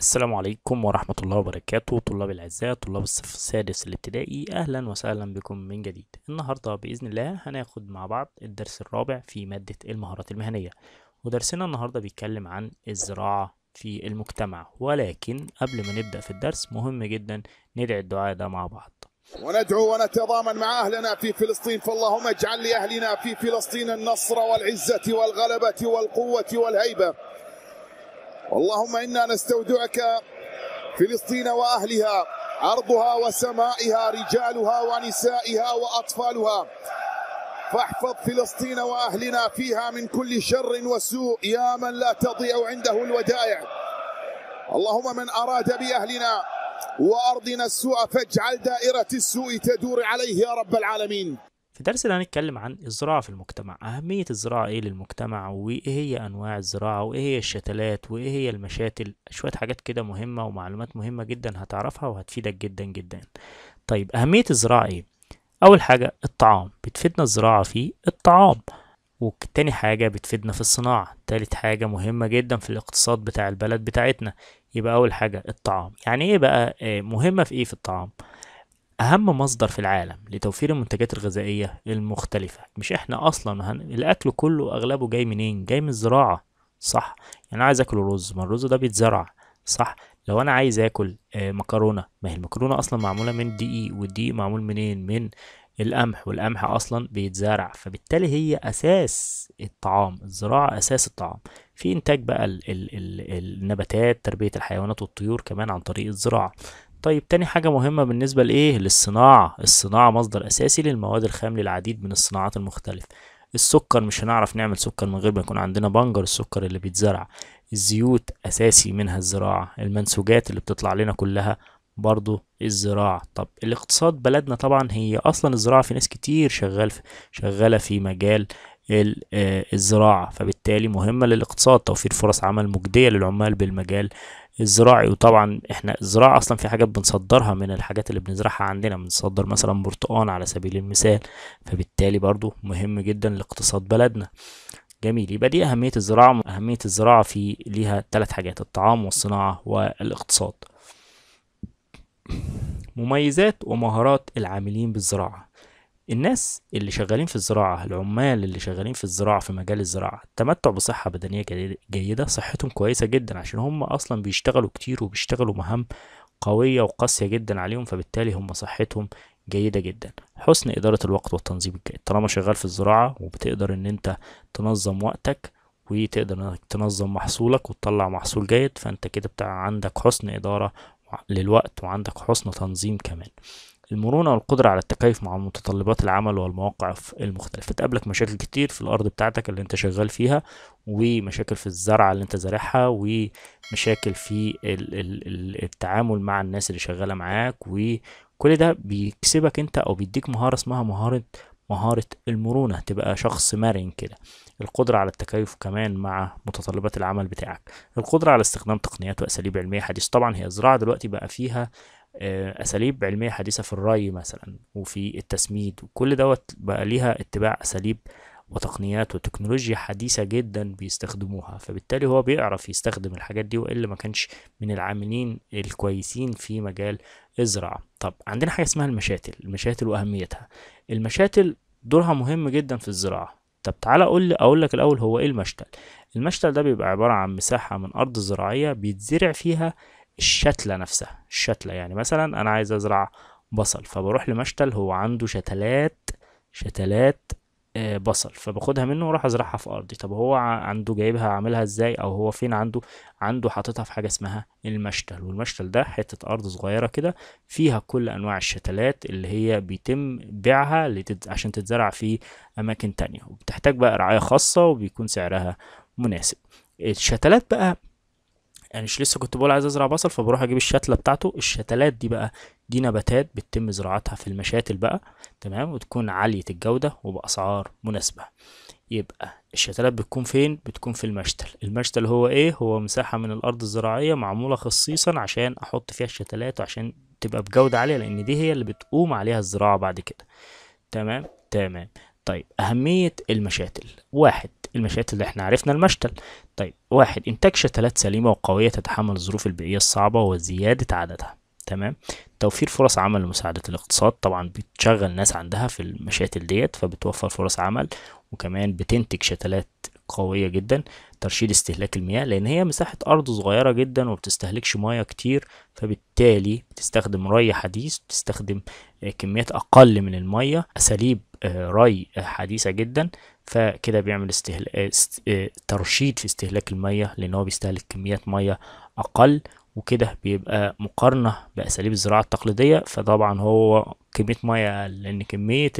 السلام عليكم ورحمة الله وبركاته طلاب الأعزاء طلاب الصف السادس الابتدائي أهلا وسهلا بكم من جديد النهاردة بإذن الله هناخد مع بعض الدرس الرابع في مادة المهارات المهنية ودرسنا النهاردة بيتكلم عن الزراعة في المجتمع ولكن قبل ما نبدأ في الدرس مهم جدا ندعي الدعاء ده مع بعض وندعو ونتضامن مع أهلنا في فلسطين فاللهم اجعل لأهلنا في فلسطين النصر والعزة والغلبة والقوة والهيبة اللهم إنا نستودعك فلسطين وأهلها أرضها وسمائها رجالها ونسائها وأطفالها فاحفظ فلسطين وأهلنا فيها من كل شر وسوء يا من لا تضيع عنده الودائع اللهم من أراد بأهلنا وأرضنا السوء فاجعل دائرة السوء تدور عليه يا رب العالمين في ده هنتكلم عن الزراعة في المجتمع أهمية الزراعة إيه للمجتمع وإيه هي أنواع الزراعة وإيه هي الشتلات وإيه هي المشاتل شوية حاجات كده مهمة ومعلومات مهمة جدا هتعرفها وهتفيدك جدا جدا طيب أهمية الزراعة إيه؟ أول حاجة الطعام بتفيدنا الزراعة في الطعام وتاني حاجة بتفيدنا في الصناعة تالت حاجة مهمة جدا في الاقتصاد بتاع البلد بتاعتنا يبقى أول حاجة الطعام يعني إيه بقى آه، مهمة في إيه في الطعام؟ أهم مصدر في العالم لتوفير المنتجات الغذائية المختلفة مش إحنا أصلا هن... الأكل كله أغلبه جاي منين؟ جاي من الزراعة صح يعني عايز أكل رز ما الرز ده بيتزرع صح لو أنا عايز أكل آه، مكرونة ما هي المكرونة أصلا معمولة من دقيق والدقيق معمول منين؟ من القمح والقمح أصلا بيتزرع فبالتالي هي أساس الطعام الزراعة أساس الطعام في إنتاج بقى ال... ال... ال... النباتات تربية الحيوانات والطيور كمان عن طريق الزراعة طيب تاني حاجة مهمة بالنسبة لإيه؟ للصناعة، الصناعة مصدر أساسي للمواد الخام للعديد من الصناعات المختلفة، السكر مش هنعرف نعمل سكر من غير ما يكون عندنا بنجر السكر اللي بيتزرع، الزيوت أساسي منها الزراعة، المنسوجات اللي بتطلع لنا كلها برضو الزراعة، طب الاقتصاد بلدنا طبعا هي أصلا الزراعة في ناس كتير شغال في شغالة في مجال آه، الزراعة فبالتالي مهمة للاقتصاد توفير فرص عمل مجدية للعمال بالمجال الزراعي وطبعا احنا الزراعة اصلا في حاجات بنصدرها من الحاجات اللي بنزرعها عندنا بنصدر مثلا برتقان على سبيل المثال فبالتالي برضو مهم جدا لاقتصاد بلدنا جميل يبقى دي أهمية الزراعة أهمية الزراعة في ليها ثلاث حاجات الطعام والصناعة والاقتصاد مميزات ومهارات العاملين بالزراعة الناس اللي شغالين في الزراعة العمال اللي شغالين في الزراعة في مجال الزراعة التمتع بصحة بدنية جيدة صحتهم كويسة جدا عشان هم أصلا بيشتغلوا كتير وبيشتغلوا مهام قوية وقاسية جدا عليهم فبالتالي هم صحتهم جيدة جدا حسن إدارة الوقت والتنظيم الجيد طالما شغال في الزراعة وبتقدر إن أنت تنظم وقتك وتقدر إنك تنظم محصولك وتطلع محصول جيد فأنت كده بتاع عندك حسن إدارة للوقت وعندك حسن تنظيم كمان المرونة والقدرة على التكيف مع متطلبات العمل والمواقف المختلفة تقابلك مشاكل كتير في الأرض بتاعتك اللي أنت شغال فيها ومشاكل في الزرعة اللي أنت زارعها ومشاكل في التعامل مع الناس اللي شغالة معاك وكل ده بيكسبك أنت أو بيديك مهارة اسمها مهارة مهارة المرونة تبقى شخص مرن كده القدرة على التكيف كمان مع متطلبات العمل بتاعك القدرة على استخدام تقنيات وأساليب علمية حديثة طبعا هي الزراعة دلوقتي بقى فيها آه، اساليب علميه حديثه في الري مثلا وفي التسميد وكل دوت بقى ليها اتباع اساليب وتقنيات وتكنولوجيا حديثة جدا بيستخدموها فبالتالي هو بيعرف يستخدم الحاجات دي وإلا ما كانش من العاملين الكويسين في مجال الزراعة طب عندنا حاجة اسمها المشاتل المشاتل وأهميتها المشاتل دورها مهم جدا في الزراعة طب تعالى اقول اقول لك الاول هو ايه المشتل المشتل ده بيبقى عبارة عن مساحة من ارض زراعية بيتزرع فيها الشتلة نفسها الشتلة يعني مثلا أنا عايز أزرع بصل فبروح لمشتل هو عنده شتلات شتلات آه، بصل فباخدها منه واروح ازرعها في ارضي طب هو عنده جايبها عاملها ازاي او هو فين عنده عنده حاططها في حاجه اسمها المشتل والمشتل ده حته ارض صغيره كده فيها كل انواع الشتلات اللي هي بيتم بيعها لتت... عشان تتزرع في اماكن تانية وبتحتاج بقى رعايه خاصه وبيكون سعرها مناسب الشتلات بقى يعني مش لسه كنت بقول عايز ازرع بصل فبروح اجيب الشتله بتاعته الشتلات دي بقى دي نباتات بتتم زراعتها في المشاتل بقى تمام وتكون عاليه الجوده وباسعار مناسبه يبقى الشتلات بتكون فين بتكون في المشتل المشتل هو ايه هو مساحه من الارض الزراعيه معموله خصيصا عشان احط فيها الشتلات وعشان تبقى بجوده عاليه لان دي هي اللي بتقوم عليها الزراعه بعد كده تمام تمام طيب أهمية المشاتل واحد المشاتل اللي احنا عرفنا المشتل طيب واحد إنتاج شتلات سليمة وقوية تتحمل الظروف البيئية الصعبة وزيادة عددها تمام توفير فرص عمل لمساعدة الاقتصاد طبعا بتشغل ناس عندها في المشاتل ديت فبتوفر فرص عمل وكمان بتنتج شتلات قوية جدا ترشيد استهلاك المياه لأن هي مساحة أرض صغيرة جدا ومبتستهلكش مياه كتير فبالتالي بتستخدم ري حديث بتستخدم كميات أقل من المياه أساليب آه، ري حديثة جدا فكده بيعمل استهل... آه، آه، ترشيد في استهلاك المياه لأن هو بيستهلك كميات مياه أقل وكده بيبقى مقارنة بأساليب الزراعة التقليدية فطبعا هو كمية مية أقل لأن كمية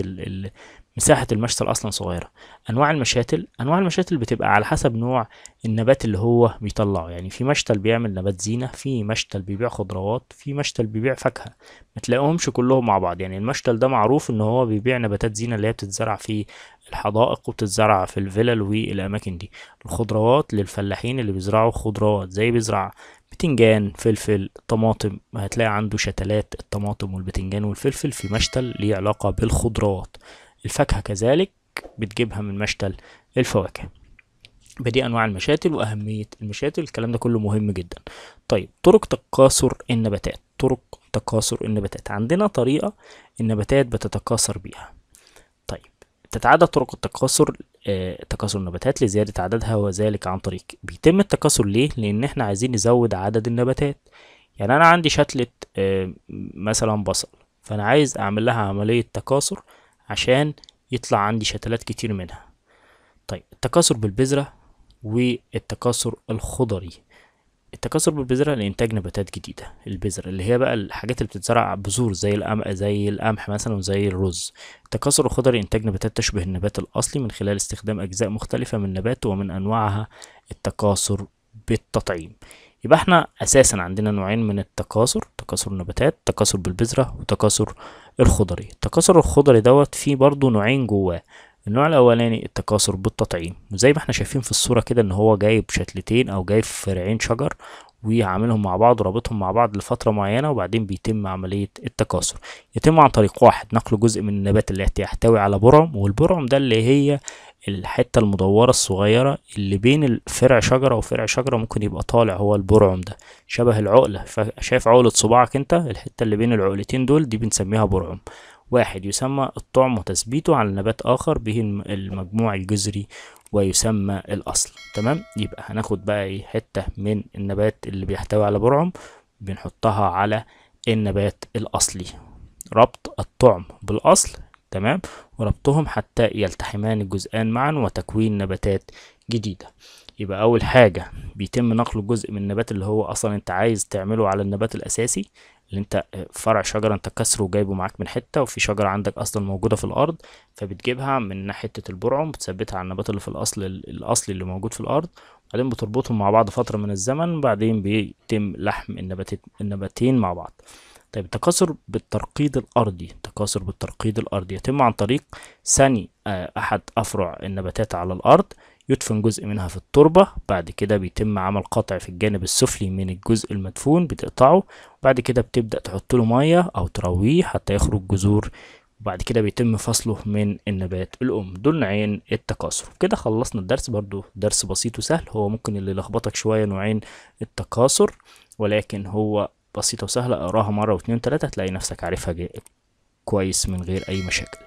مساحة المشتل أصلا صغيرة أنواع المشاتل أنواع المشاتل بتبقى على حسب نوع النبات اللي هو بيطلعه يعني في مشتل بيعمل نبات زينة في مشتل بيبيع خضروات في مشتل بيبيع فاكهة ما تلاقيهمش كلهم مع بعض يعني المشتل ده معروف إن هو بيبيع نباتات زينة اللي هي بتتزرع في الحدائق وبتتزرع في الفلل والأماكن دي الخضروات للفلاحين اللي بيزرعوا خضروات زي بيزرع بتنجان فلفل طماطم هتلاقي عنده شتلات الطماطم والبتنجان والفلفل في مشتل ليه علاقة بالخضروات الفاكهة كذلك بتجيبها من مشتل الفواكه بدي انواع المشاتل واهميه المشاتل الكلام ده كله مهم جدا طيب طرق تكاثر النباتات طرق تكاثر النباتات عندنا طريقه النباتات بتتكاثر بيها طيب تتعدد طرق التكاثر آه، تكاثر النباتات لزياده عددها وذلك عن طريق بيتم التكاثر ليه لان احنا عايزين نزود عدد النباتات يعني انا عندي شتله آه، مثلا بصل فانا عايز اعمل لها عمليه تكاثر عشان يطلع عندي شتلات كتير منها طيب التكاثر بالبذرة والتكاثر الخضري التكاثر بالبذرة لإنتاج نباتات جديدة البذرة اللي هي بقى الحاجات اللي بتتزرع بذور زي القمح زي القمح مثلا وزي الرز التكاثر الخضري إنتاج نباتات تشبه النبات الأصلي من خلال استخدام أجزاء مختلفة من النبات ومن أنواعها التكاثر بالتطعيم يبقى احنا اساسا عندنا نوعين من التكاثر تكاثر النباتات تكاثر بالبذره وتكاثر الخضري التكاثر الخضري دوت فيه برضو نوعين جواه النوع الاولاني التكاثر بالتطعيم وزي ما احنا شايفين في الصوره كده ان هو جايب شتلتين او جايب فرعين شجر وعاملهم مع بعض ورابطهم مع بعض لفترة معينة وبعدين بيتم عملية التكاثر يتم عن طريق واحد نقل جزء من النبات اللي يحتوي على برم والبرم ده اللي هي الحتة المدورة الصغيرة اللي بين فرع شجرة وفرع شجرة ممكن يبقى طالع هو البرعم ده شبه العقلة فشايف عقلة صباعك انت الحتة اللي بين العقلتين دول دي بنسميها برعم واحد يسمى الطعم وتثبيته على نبات آخر به المجموع الجذري ويسمى الأصل تمام يبقى هناخد بقى ايه حتة من النبات اللي بيحتوي على برعم بنحطها على النبات الأصلي ربط الطعم بالأصل تمام وربطهم حتى يلتحمان الجزئان معا وتكوين نباتات جديدة يبقى أول حاجة بيتم نقل جزء من النبات اللي هو أصلا أنت عايز تعمله على النبات الأساسي اللي انت آه، فرع شجره انت كسره وجايبه معاك من حته وفي شجره عندك اصلا موجوده في الارض فبتجيبها من حته البرعم بتثبتها على النبات اللي في الاصل الاصلي اللي موجود في الارض بعدين بتربطهم مع بعض فتره من الزمن وبعدين بيتم لحم النباتين النباتين مع بعض طيب التكاثر بالترقيد الأرضي التكاثر بالترقيد الأرضي يتم عن طريق ثني آه، أحد أفرع النباتات على الأرض يدفن جزء منها في التربة بعد كده بيتم عمل قطع في الجانب السفلي من الجزء المدفون بتقطعه وبعد كده بتبدأ تحط له مية أو ترويه حتى يخرج جذور وبعد كده بيتم فصله من النبات الأم دول نوعين التكاثر كده خلصنا الدرس برضو درس بسيط وسهل هو ممكن اللي لخبطك شوية نوعين التكاثر ولكن هو بسيطة وسهلة اقراها مرة واتنين وتلاتة هتلاقي نفسك عارفها كويس من غير أي مشاكل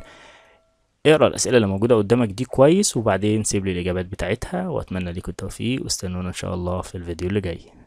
اقرا الاسئله اللي موجوده قدامك دي كويس وبعدين سيب لي الاجابات بتاعتها واتمنى ليكم التوفيق واستنونا ان شاء الله في الفيديو اللي جاي